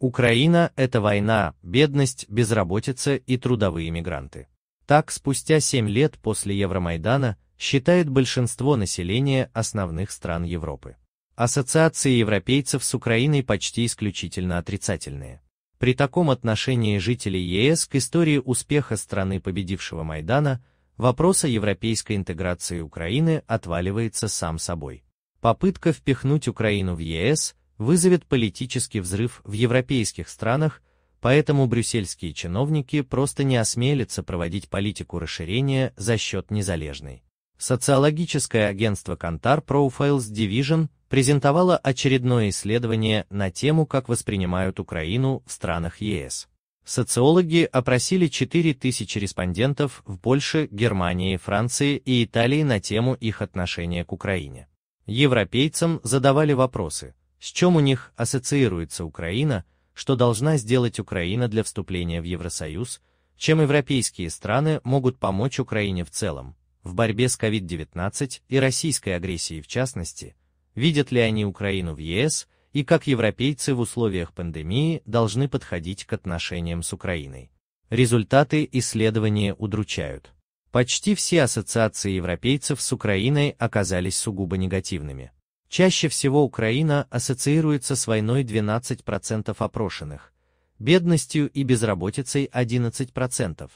Украина – это война, бедность, безработица и трудовые мигранты. Так, спустя 7 лет после Евромайдана, считает большинство населения основных стран Европы. Ассоциации европейцев с Украиной почти исключительно отрицательные. При таком отношении жителей ЕС к истории успеха страны победившего Майдана вопрос о европейской интеграции Украины отваливается сам собой. Попытка впихнуть Украину в ЕС вызовет политический взрыв в европейских странах, поэтому брюссельские чиновники просто не осмелятся проводить политику расширения за счет незалежной. Социологическое агентство Kantar Profiles Division презентовало очередное исследование на тему, как воспринимают Украину в странах ЕС. Социологи опросили 4000 респондентов в Польше, Германии, Франции и Италии на тему их отношения к Украине. Европейцам задавали вопросы, с чем у них ассоциируется Украина, что должна сделать Украина для вступления в Евросоюз, чем европейские страны могут помочь Украине в целом, в борьбе с COVID-19 и российской агрессией в частности, видят ли они Украину в ЕС и как европейцы в условиях пандемии должны подходить к отношениям с Украиной. Результаты исследования удручают. Почти все ассоциации европейцев с Украиной оказались сугубо негативными. Чаще всего Украина ассоциируется с войной 12% опрошенных, бедностью и безработицей 11%,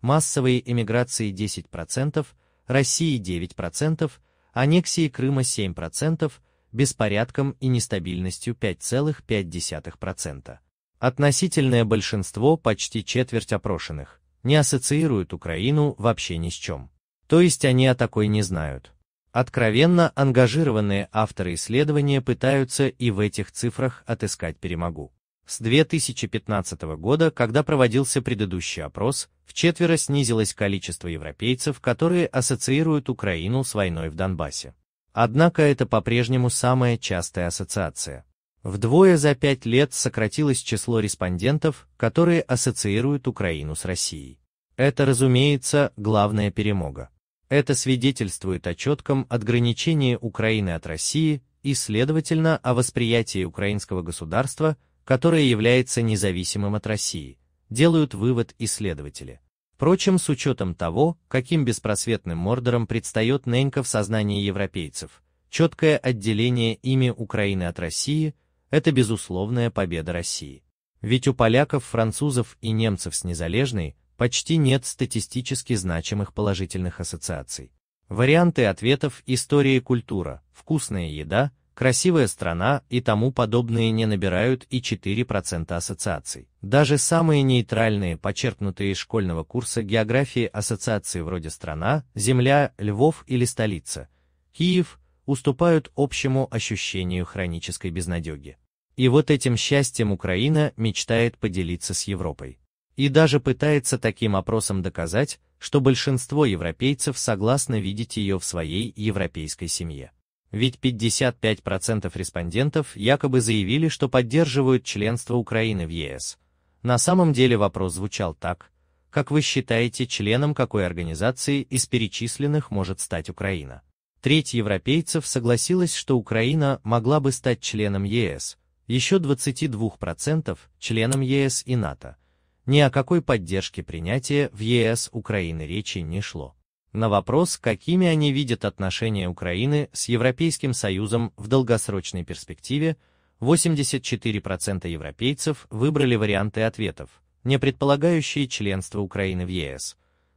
массовой эмиграцией 10%, России 9%, аннексией Крыма 7%, беспорядком и нестабильностью 5,5%. Относительное большинство, почти четверть опрошенных, не ассоциируют Украину вообще ни с чем. То есть они о такой не знают. Откровенно ангажированные авторы исследования пытаются и в этих цифрах отыскать перемогу. С 2015 года, когда проводился предыдущий опрос, в четверо снизилось количество европейцев, которые ассоциируют Украину с войной в Донбассе. Однако это по-прежнему самая частая ассоциация. Вдвое за пять лет сократилось число респондентов, которые ассоциируют Украину с Россией. Это, разумеется, главная перемога. Это свидетельствует о четком отграничении Украины от России и, следовательно, о восприятии украинского государства, которое является независимым от России, делают вывод исследователи. Впрочем, с учетом того, каким беспросветным мордором предстает Ненька в сознании европейцев, четкое отделение ими Украины от России – это безусловная победа России. Ведь у поляков, французов и немцев с незалежной – почти нет статистически значимых положительных ассоциаций. Варианты ответов «История и культура», «Вкусная еда», «Красивая страна» и тому подобные не набирают и 4% ассоциаций. Даже самые нейтральные, подчеркнутые из школьного курса географии ассоциации вроде «Страна», «Земля», «Львов» или «Столица», «Киев» уступают общему ощущению хронической безнадеги. И вот этим счастьем Украина мечтает поделиться с Европой и даже пытается таким опросом доказать, что большинство европейцев согласны видеть ее в своей европейской семье. Ведь 55% респондентов якобы заявили, что поддерживают членство Украины в ЕС. На самом деле вопрос звучал так. Как вы считаете, членом какой организации из перечисленных может стать Украина? Треть европейцев согласилась, что Украина могла бы стать членом ЕС, еще 22% членом ЕС и НАТО, ни о какой поддержке принятия в ЕС Украины речи не шло. На вопрос, какими они видят отношения Украины с Европейским Союзом в долгосрочной перспективе, 84% европейцев выбрали варианты ответов, не предполагающие членство Украины в ЕС.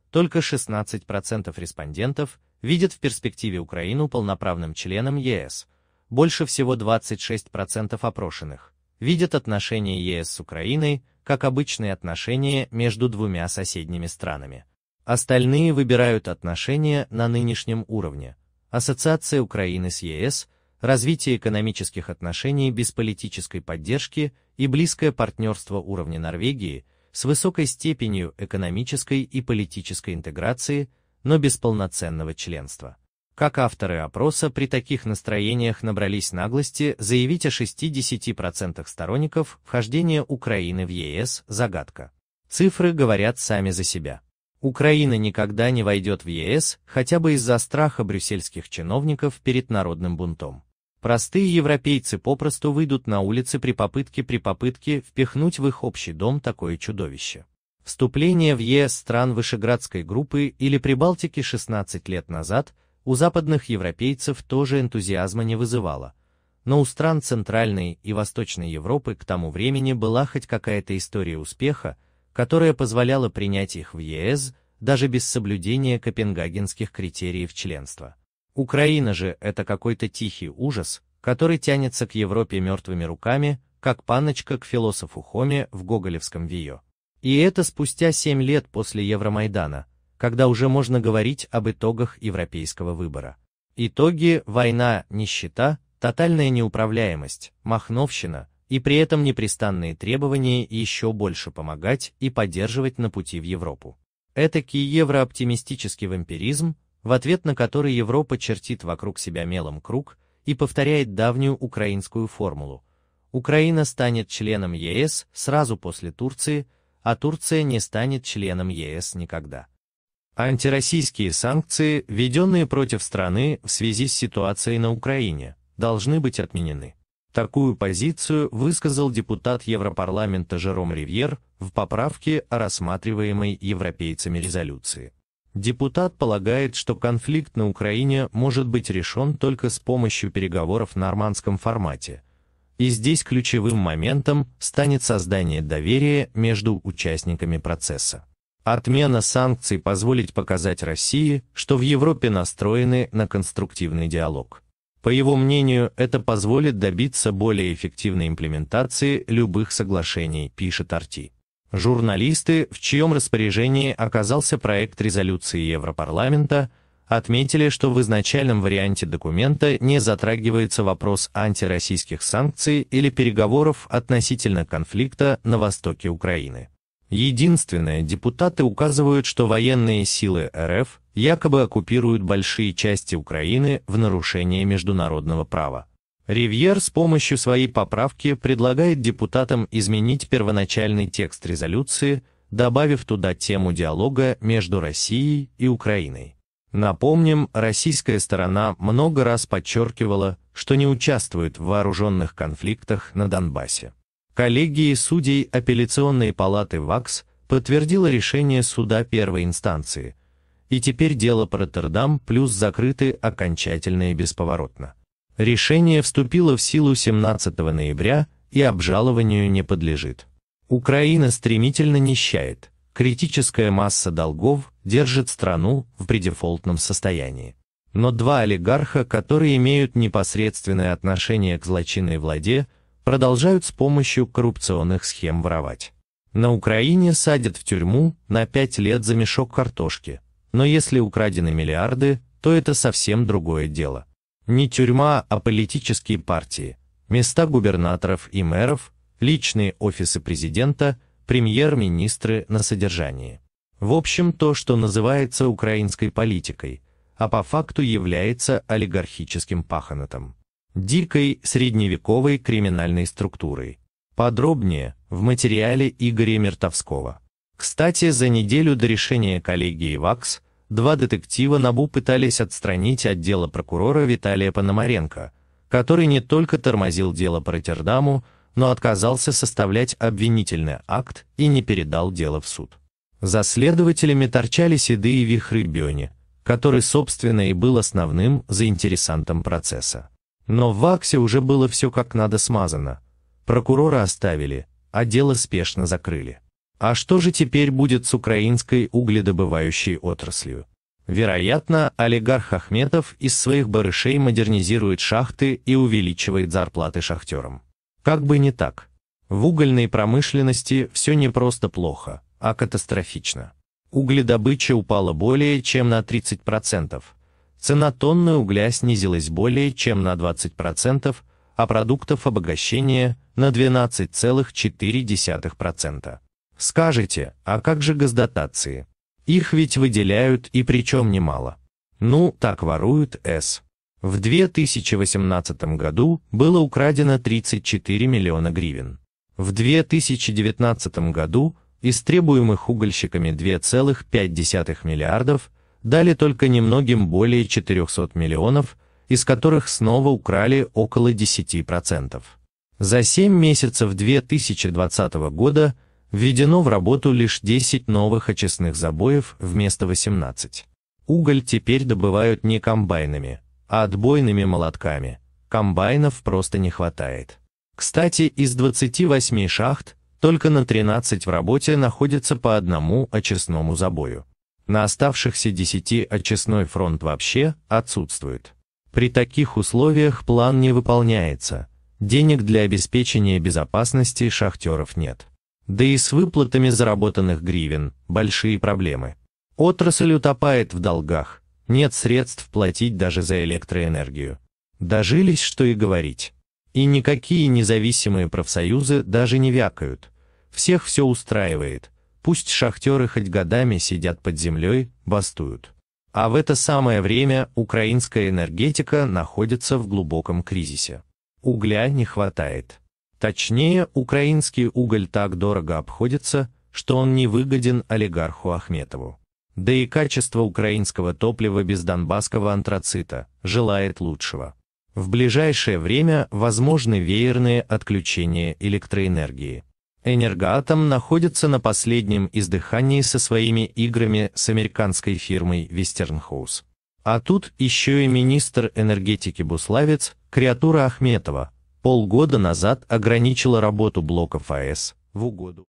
Только 16% респондентов видят в перспективе Украину полноправным членом ЕС. Больше всего 26% опрошенных видят отношения ЕС с Украиной как обычные отношения между двумя соседними странами. Остальные выбирают отношения на нынешнем уровне. Ассоциация Украины с ЕС, развитие экономических отношений без политической поддержки и близкое партнерство уровня Норвегии с высокой степенью экономической и политической интеграции, но без полноценного членства как авторы опроса при таких настроениях набрались наглости заявить о 60% сторонников вхождения Украины в ЕС – загадка. Цифры говорят сами за себя. Украина никогда не войдет в ЕС, хотя бы из-за страха брюссельских чиновников перед народным бунтом. Простые европейцы попросту выйдут на улицы при попытке при попытке впихнуть в их общий дом такое чудовище. Вступление в ЕС стран Вышеградской группы или Прибалтики 16 лет назад – у западных европейцев тоже энтузиазма не вызывало, но у стран Центральной и Восточной Европы к тому времени была хоть какая-то история успеха, которая позволяла принять их в ЕС даже без соблюдения копенгагенских критериев членства. Украина же это какой-то тихий ужас, который тянется к Европе мертвыми руками, как паночка к философу Хоме в гоголевском Вио. И это спустя 7 лет после Евромайдана, когда уже можно говорить об итогах европейского выбора. Итоги – война, нищета, тотальная неуправляемость, махновщина и при этом непрестанные требования еще больше помогать и поддерживать на пути в Европу. Этакий еврооптимистический вампиризм, в ответ на который Европа чертит вокруг себя мелом круг и повторяет давнюю украинскую формулу. Украина станет членом ЕС сразу после Турции, а Турция не станет членом ЕС никогда. Антироссийские санкции, введенные против страны в связи с ситуацией на Украине, должны быть отменены. Такую позицию высказал депутат Европарламента Жером Ривьер в поправке о рассматриваемой европейцами резолюции. Депутат полагает, что конфликт на Украине может быть решен только с помощью переговоров на нормандском формате. И здесь ключевым моментом станет создание доверия между участниками процесса. Отмена санкций позволит показать России, что в Европе настроены на конструктивный диалог. По его мнению, это позволит добиться более эффективной имплементации любых соглашений, пишет Арти. Журналисты, в чьем распоряжении оказался проект резолюции Европарламента, отметили, что в изначальном варианте документа не затрагивается вопрос антироссийских санкций или переговоров относительно конфликта на востоке Украины. Единственное, депутаты указывают, что военные силы РФ якобы оккупируют большие части Украины в нарушение международного права. Ривьер с помощью своей поправки предлагает депутатам изменить первоначальный текст резолюции, добавив туда тему диалога между Россией и Украиной. Напомним, российская сторона много раз подчеркивала, что не участвует в вооруженных конфликтах на Донбассе. Коллегии судей апелляционной палаты ВАКС подтвердила решение суда первой инстанции, и теперь дело про Роттердам плюс закрыты окончательно и бесповоротно. Решение вступило в силу 17 ноября и обжалованию не подлежит. Украина стремительно нищает, критическая масса долгов держит страну в предефолтном состоянии. Но два олигарха, которые имеют непосредственное отношение к злочинной владе, продолжают с помощью коррупционных схем воровать. На Украине садят в тюрьму на 5 лет за мешок картошки. Но если украдены миллиарды, то это совсем другое дело. Не тюрьма, а политические партии, места губернаторов и мэров, личные офисы президента, премьер-министры на содержании. В общем, то, что называется украинской политикой, а по факту является олигархическим паханотом дикой средневековой криминальной структурой. Подробнее в материале Игоря Мертовского. Кстати, за неделю до решения коллегии ВАКС два детектива НАБУ пытались отстранить от дела прокурора Виталия Пономаренко, который не только тормозил дело по Роттердаму, но отказался составлять обвинительный акт и не передал дело в суд. За следователями торчали седые вихры Бёни, который, собственно, и был основным заинтересантом процесса. Но в ВАКСе уже было все как надо смазано. Прокурора оставили, а дело спешно закрыли. А что же теперь будет с украинской угледобывающей отраслью? Вероятно, олигарх Ахметов из своих барышей модернизирует шахты и увеличивает зарплаты шахтерам. Как бы не так. В угольной промышленности все не просто плохо, а катастрофично. Угледобыча упала более чем на 30%, Цена тонны угля снизилась более чем на 20%, а продуктов обогащения – на 12,4%. Скажите, а как же газдотации? Их ведь выделяют и причем немало. Ну, так воруют С. В 2018 году было украдено 34 миллиона гривен. В 2019 году из требуемых угольщиками 2,5 миллиардов дали только немногим более 400 миллионов, из которых снова украли около 10%. За 7 месяцев 2020 года введено в работу лишь 10 новых очистных забоев вместо 18. Уголь теперь добывают не комбайнами, а отбойными молотками. Комбайнов просто не хватает. Кстати, из 28 шахт только на 13 в работе находится по одному очистному забою. На оставшихся 10 очистной фронт вообще отсутствует. При таких условиях план не выполняется, денег для обеспечения безопасности шахтеров нет. Да и с выплатами заработанных гривен большие проблемы. Отрасль утопает в долгах, нет средств платить даже за электроэнергию. Дожились, что и говорить. И никакие независимые профсоюзы даже не вякают. Всех все устраивает, Пусть шахтеры хоть годами сидят под землей, бастуют. А в это самое время украинская энергетика находится в глубоком кризисе. Угля не хватает. Точнее, украинский уголь так дорого обходится, что он не выгоден олигарху Ахметову. Да и качество украинского топлива без донбасского антрацита желает лучшего. В ближайшее время возможны веерные отключения электроэнергии. Энергоатом находится на последнем издыхании со своими играми с американской фирмой Вестернхоус. А тут еще и министр энергетики Буславец, креатура Ахметова, полгода назад ограничила работу блоков АЭС в угоду.